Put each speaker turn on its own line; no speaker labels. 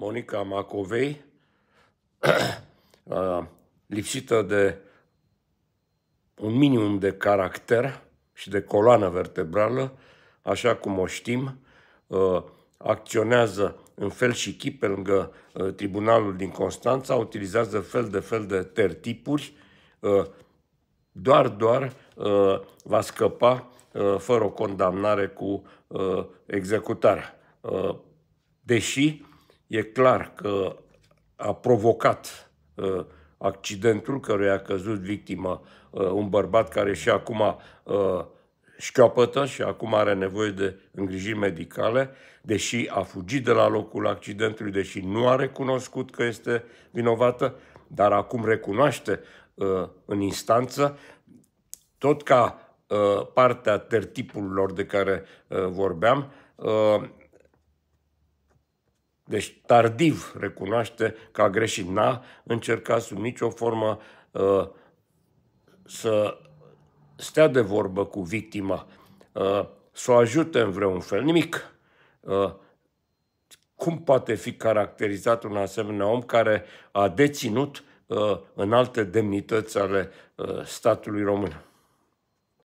Monica Macovei, uh, lipsită de un minimum de caracter și de coloană vertebrală, așa cum o știm, uh, acționează în fel și chip pe lângă uh, tribunalul din Constanța, utilizează fel de fel de tertipuri, doar, doar va scăpa fără o condamnare cu executarea. Deși E clar că a provocat uh, accidentul căruia a căzut victima, uh, un bărbat care și acum uh, șchiopătă și acum are nevoie de îngrijiri medicale, deși a fugit de la locul accidentului, deși nu a recunoscut că este vinovată, dar acum recunoaște uh, în instanță, tot ca uh, partea tertipurilor de care uh, vorbeam, uh, deci tardiv recunoaște că a greșit. N-a încercat sub nicio formă uh, să stea de vorbă cu victima, uh, să o ajute în vreun fel. Nimic. Uh, cum poate fi caracterizat un asemenea om care a deținut în alte demnități ale statului român?